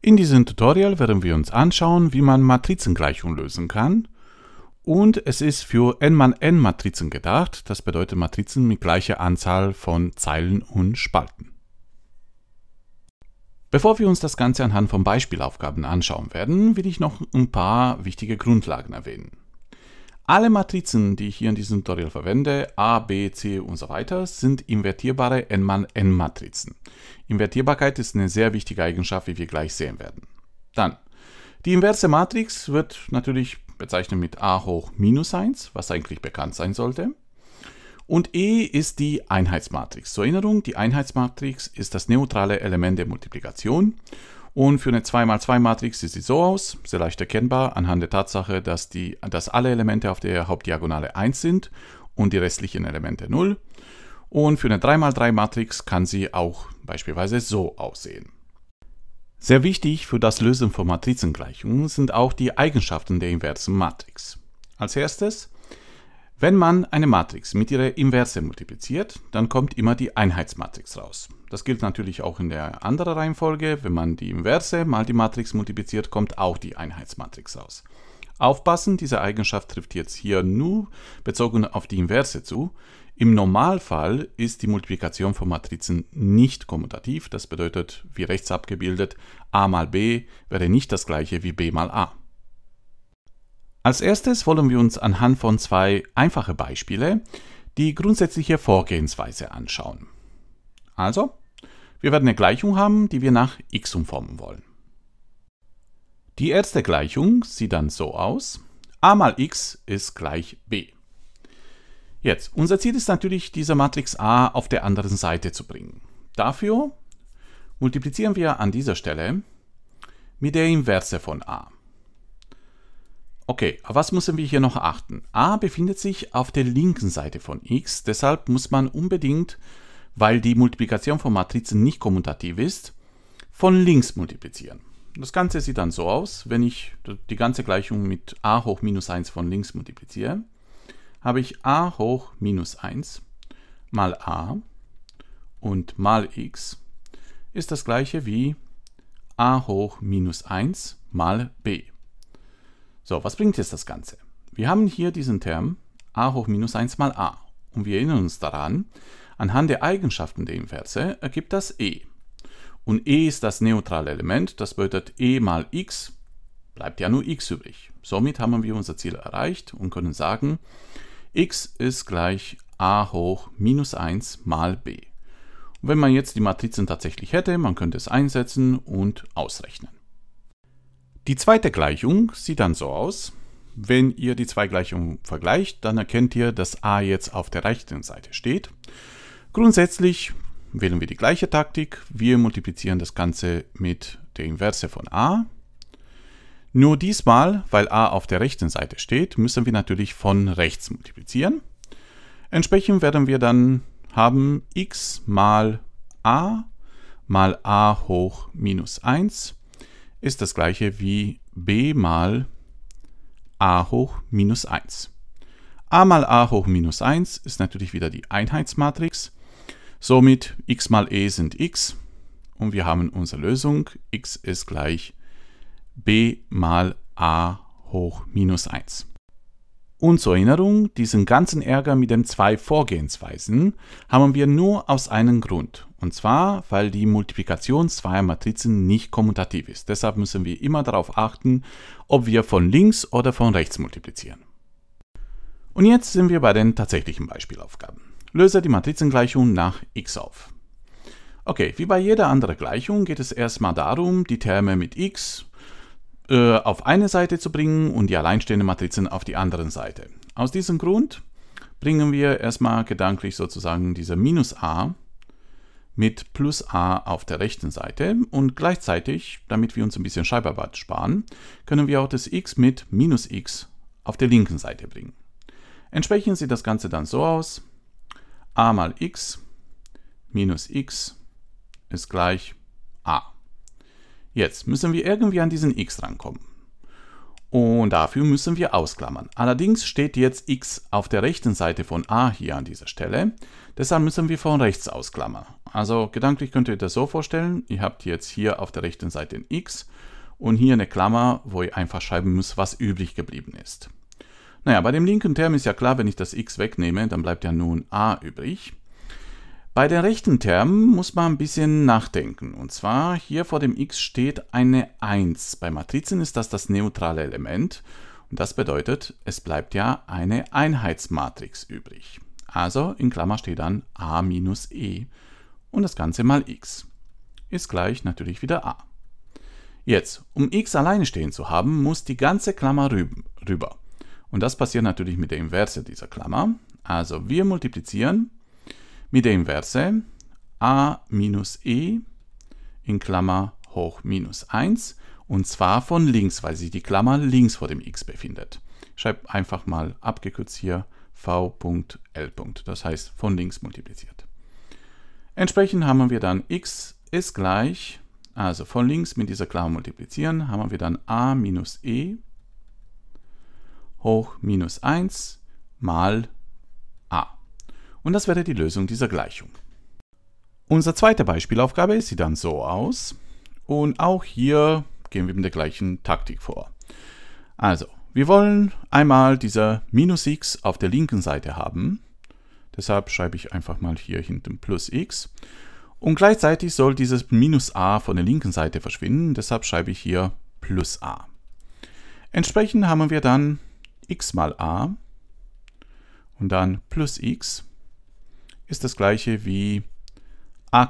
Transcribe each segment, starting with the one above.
In diesem Tutorial werden wir uns anschauen, wie man Matrizengleichungen lösen kann. Und es ist für n mal n Matrizen gedacht, das bedeutet Matrizen mit gleicher Anzahl von Zeilen und Spalten. Bevor wir uns das Ganze anhand von Beispielaufgaben anschauen werden, will ich noch ein paar wichtige Grundlagen erwähnen. Alle Matrizen, die ich hier in diesem Tutorial verwende, A, B, C und so weiter, sind invertierbare N-Mann-N-Matrizen. Invertierbarkeit ist eine sehr wichtige Eigenschaft, wie wir gleich sehen werden. Dann, die inverse Matrix wird natürlich bezeichnet mit A hoch minus 1, was eigentlich bekannt sein sollte. Und E ist die Einheitsmatrix. Zur Erinnerung, die Einheitsmatrix ist das neutrale Element der Multiplikation und für eine 2x2-Matrix sieht sie so aus, sehr leicht erkennbar, anhand der Tatsache, dass, die, dass alle Elemente auf der Hauptdiagonale 1 sind und die restlichen Elemente 0. Und für eine 3x3-Matrix kann sie auch beispielsweise so aussehen. Sehr wichtig für das Lösen von Matrizengleichungen sind auch die Eigenschaften der inversen Matrix. Als erstes wenn man eine Matrix mit ihrer Inverse multipliziert, dann kommt immer die Einheitsmatrix raus. Das gilt natürlich auch in der anderen Reihenfolge. Wenn man die Inverse mal die Matrix multipliziert, kommt auch die Einheitsmatrix raus. Aufpassen, diese Eigenschaft trifft jetzt hier nur bezogen auf die Inverse zu. Im Normalfall ist die Multiplikation von Matrizen nicht kommutativ. Das bedeutet, wie rechts abgebildet, a mal b wäre nicht das gleiche wie b mal a. Als erstes wollen wir uns anhand von zwei einfachen Beispielen die grundsätzliche Vorgehensweise anschauen. Also, wir werden eine Gleichung haben, die wir nach x umformen wollen. Die erste Gleichung sieht dann so aus. a mal x ist gleich b. Jetzt, unser Ziel ist natürlich, diese Matrix A auf der anderen Seite zu bringen. Dafür multiplizieren wir an dieser Stelle mit der Inverse von A. Okay, was müssen wir hier noch achten? a befindet sich auf der linken Seite von x, deshalb muss man unbedingt, weil die Multiplikation von Matrizen nicht kommutativ ist, von links multiplizieren. Das Ganze sieht dann so aus, wenn ich die ganze Gleichung mit a hoch minus 1 von links multipliziere, habe ich a hoch minus 1 mal a und mal x ist das gleiche wie a hoch minus 1 mal b. So, was bringt jetzt das Ganze? Wir haben hier diesen Term a hoch minus 1 mal a. Und wir erinnern uns daran, anhand der Eigenschaften der Inverse ergibt das e. Und e ist das neutrale Element, das bedeutet e mal x bleibt ja nur x übrig. Somit haben wir unser Ziel erreicht und können sagen, x ist gleich a hoch minus 1 mal b. Und wenn man jetzt die Matrizen tatsächlich hätte, man könnte es einsetzen und ausrechnen. Die zweite Gleichung sieht dann so aus. Wenn ihr die zwei Gleichungen vergleicht, dann erkennt ihr, dass a jetzt auf der rechten Seite steht. Grundsätzlich wählen wir die gleiche Taktik. Wir multiplizieren das Ganze mit der Inverse von a. Nur diesmal, weil a auf der rechten Seite steht, müssen wir natürlich von rechts multiplizieren. Entsprechend werden wir dann haben x mal a mal a hoch minus 1 ist das gleiche wie b mal a hoch minus 1. a mal a hoch minus 1 ist natürlich wieder die Einheitsmatrix. Somit x mal e sind x und wir haben unsere Lösung. x ist gleich b mal a hoch minus 1. Und zur Erinnerung, diesen ganzen Ärger mit den zwei Vorgehensweisen haben wir nur aus einem Grund. Und zwar, weil die Multiplikation zweier Matrizen nicht kommutativ ist. Deshalb müssen wir immer darauf achten, ob wir von links oder von rechts multiplizieren. Und jetzt sind wir bei den tatsächlichen Beispielaufgaben. Löse die Matrizengleichung nach x auf. Okay, wie bei jeder anderen Gleichung geht es erstmal darum, die Terme mit x äh, auf eine Seite zu bringen und die alleinstehenden Matrizen auf die andere Seite. Aus diesem Grund bringen wir erstmal gedanklich sozusagen diese Minus a mit plus a auf der rechten Seite und gleichzeitig, damit wir uns ein bisschen Scheibarbeit sparen, können wir auch das x mit minus x auf der linken Seite bringen. Entsprechend sieht das Ganze dann so aus. a mal x minus x ist gleich Jetzt müssen wir irgendwie an diesen x rankommen. Und dafür müssen wir ausklammern. Allerdings steht jetzt x auf der rechten Seite von a hier an dieser Stelle. Deshalb müssen wir von rechts ausklammern. Also gedanklich könnt ihr das so vorstellen. Ihr habt jetzt hier auf der rechten Seite ein x und hier eine Klammer, wo ihr einfach schreiben müsst, was übrig geblieben ist. Naja, bei dem linken Term ist ja klar, wenn ich das x wegnehme, dann bleibt ja nun a übrig. Bei den rechten Termen muss man ein bisschen nachdenken. Und zwar hier vor dem x steht eine 1. Bei Matrizen ist das das neutrale Element. Und das bedeutet, es bleibt ja eine Einheitsmatrix übrig. Also in Klammer steht dann a minus e. Und das Ganze mal x. Ist gleich natürlich wieder a. Jetzt, um x alleine stehen zu haben, muss die ganze Klammer rüber. Und das passiert natürlich mit der Inverse dieser Klammer. Also wir multiplizieren mit der Inverse a minus e in Klammer hoch minus 1 und zwar von links, weil sich die Klammer links vor dem x befindet. Ich schreibe einfach mal abgekürzt hier v.l. Das heißt von links multipliziert. Entsprechend haben wir dann x ist gleich, also von links mit dieser Klammer multiplizieren, haben wir dann a minus e hoch minus 1 mal a. Und das wäre die Lösung dieser Gleichung. Unsere zweite Beispielaufgabe sieht dann so aus. Und auch hier gehen wir mit der gleichen Taktik vor. Also, wir wollen einmal dieser minus x auf der linken Seite haben. Deshalb schreibe ich einfach mal hier hinten plus x. Und gleichzeitig soll dieses minus a von der linken Seite verschwinden. Deshalb schreibe ich hier plus a. Entsprechend haben wir dann x mal a und dann plus x ist das gleiche wie a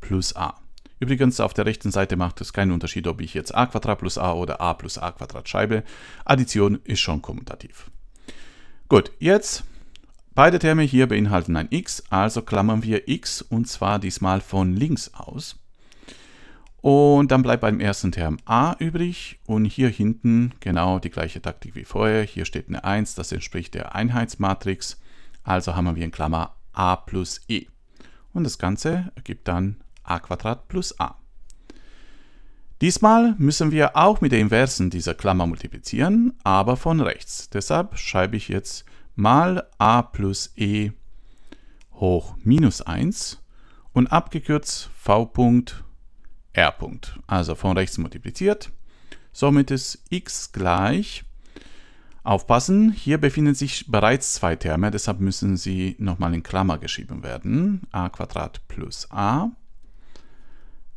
plus a. Übrigens, auf der rechten Seite macht es keinen Unterschied, ob ich jetzt a plus a oder a plus a schreibe. Addition ist schon kommutativ. Gut, jetzt beide Terme hier beinhalten ein x, also klammern wir x und zwar diesmal von links aus. Und dann bleibt beim ersten Term a übrig und hier hinten genau die gleiche Taktik wie vorher. Hier steht eine 1, das entspricht der Einheitsmatrix, also haben wir in Klammer a plus e. Und das Ganze ergibt dann a plus a. Diesmal müssen wir auch mit der Inversen dieser Klammer multiplizieren, aber von rechts. Deshalb schreibe ich jetzt mal a plus e hoch minus 1 und abgekürzt v. Punkt r. Punkt. Also von rechts multipliziert. Somit ist x gleich Aufpassen, hier befinden sich bereits zwei Terme, deshalb müssen sie nochmal in Klammer geschrieben werden. a plus a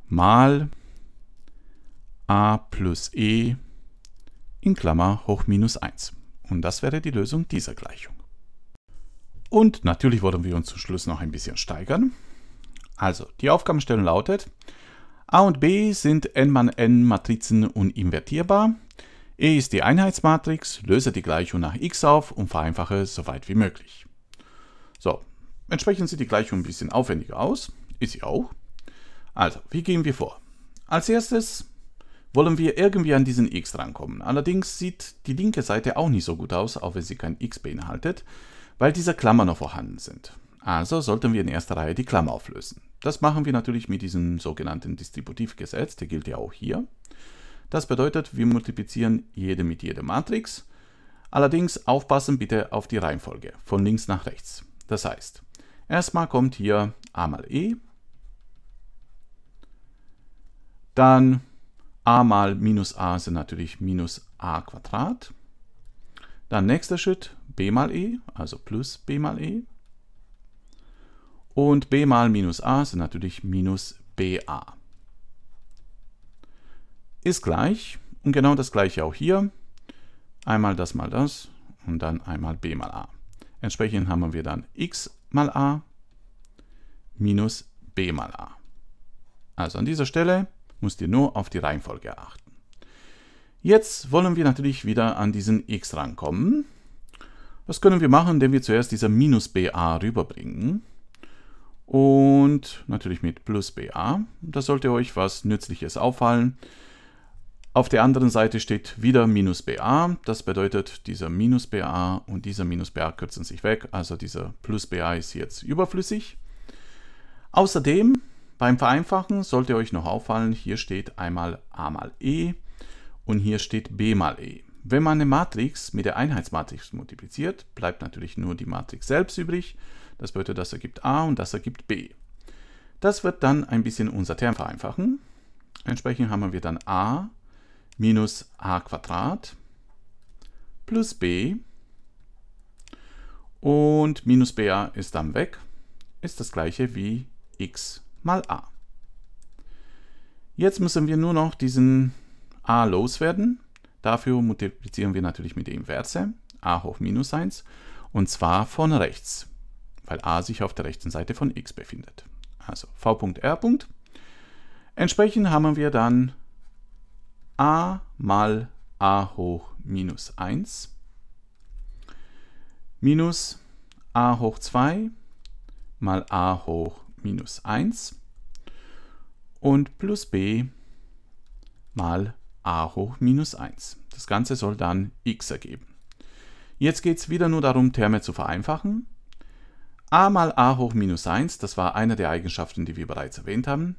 mal a plus e in Klammer hoch minus 1. Und das wäre die Lösung dieser Gleichung. Und natürlich wollen wir uns zum Schluss noch ein bisschen steigern. Also, die Aufgabenstellung lautet, a und b sind n mal n Matrizen uninvertierbar. E ist die Einheitsmatrix, löse die Gleichung nach x auf und vereinfache so weit wie möglich. So, entsprechend sieht die Gleichung ein bisschen aufwendiger aus. Ist sie auch. Also, wie gehen wir vor? Als erstes wollen wir irgendwie an diesen x rankommen. Allerdings sieht die linke Seite auch nicht so gut aus, auch wenn sie kein x beinhaltet, weil diese Klammern noch vorhanden sind. Also sollten wir in erster Reihe die Klammer auflösen. Das machen wir natürlich mit diesem sogenannten Distributivgesetz, der gilt ja auch hier. Das bedeutet, wir multiplizieren jede mit jeder Matrix. Allerdings aufpassen bitte auf die Reihenfolge, von links nach rechts. Das heißt, erstmal kommt hier a mal e, dann a mal minus a sind natürlich minus a Quadrat. Dann nächster Schritt b mal e, also plus b mal e. Und b mal minus a sind natürlich minus ba ist gleich und genau das gleiche auch hier. Einmal das mal das und dann einmal b mal a. Entsprechend haben wir dann x mal a minus b mal a. Also an dieser Stelle müsst ihr nur auf die Reihenfolge achten. Jetzt wollen wir natürlich wieder an diesen x rankommen. Das können wir machen, indem wir zuerst dieser minus ba rüberbringen. Und natürlich mit plus ba. Da sollte euch was Nützliches auffallen. Auf der anderen Seite steht wieder minus BA. Das bedeutet, dieser minus BA und dieser minus BA kürzen sich weg. Also dieser plus BA ist jetzt überflüssig. Außerdem, beim Vereinfachen sollte euch noch auffallen, hier steht einmal A mal E und hier steht B mal E. Wenn man eine Matrix mit der Einheitsmatrix multipliziert, bleibt natürlich nur die Matrix selbst übrig. Das bedeutet, das ergibt A und das ergibt B. Das wird dann ein bisschen unser Term vereinfachen. Entsprechend haben wir dann A minus a Quadrat plus b und minus ba ist dann weg, ist das gleiche wie x mal a. Jetzt müssen wir nur noch diesen a loswerden. Dafür multiplizieren wir natürlich mit der Inverse, a hoch minus 1, und zwar von rechts, weil a sich auf der rechten Seite von x befindet. Also v.r. Entsprechend haben wir dann a mal a hoch minus 1 minus a hoch 2 mal a hoch minus 1 und plus b mal a hoch minus 1. Das Ganze soll dann x ergeben. Jetzt geht es wieder nur darum, Terme zu vereinfachen. a mal a hoch minus 1, das war eine der Eigenschaften, die wir bereits erwähnt haben,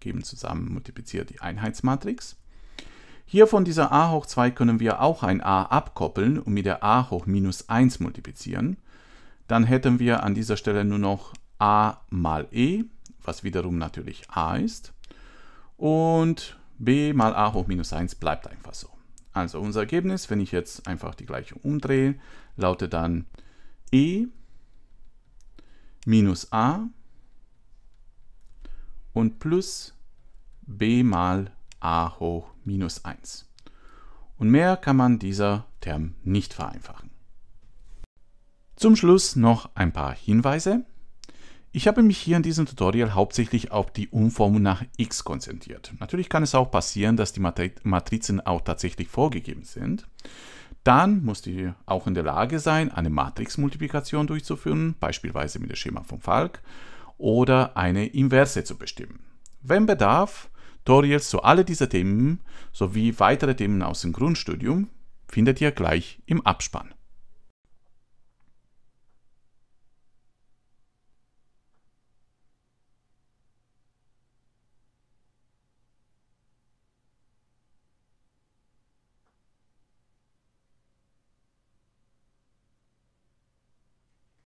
geben zusammen multipliziert die Einheitsmatrix. Hier von dieser a hoch 2 können wir auch ein a abkoppeln und mit der a hoch minus 1 multiplizieren. Dann hätten wir an dieser Stelle nur noch a mal e, was wiederum natürlich a ist. Und b mal a hoch minus 1 bleibt einfach so. Also unser Ergebnis, wenn ich jetzt einfach die Gleichung umdrehe, lautet dann e minus a und plus b mal a hoch 1 minus 1. Und mehr kann man dieser Term nicht vereinfachen. Zum Schluss noch ein paar Hinweise. Ich habe mich hier in diesem Tutorial hauptsächlich auf die Umformung nach x konzentriert. Natürlich kann es auch passieren, dass die Matrizen auch tatsächlich vorgegeben sind. Dann musst ihr auch in der Lage sein, eine Matrixmultiplikation durchzuführen, beispielsweise mit dem Schema von Falk, oder eine Inverse zu bestimmen. Wenn Bedarf, Tutorials zu alle dieser Themen sowie weitere Themen aus dem Grundstudium findet ihr gleich im Abspann.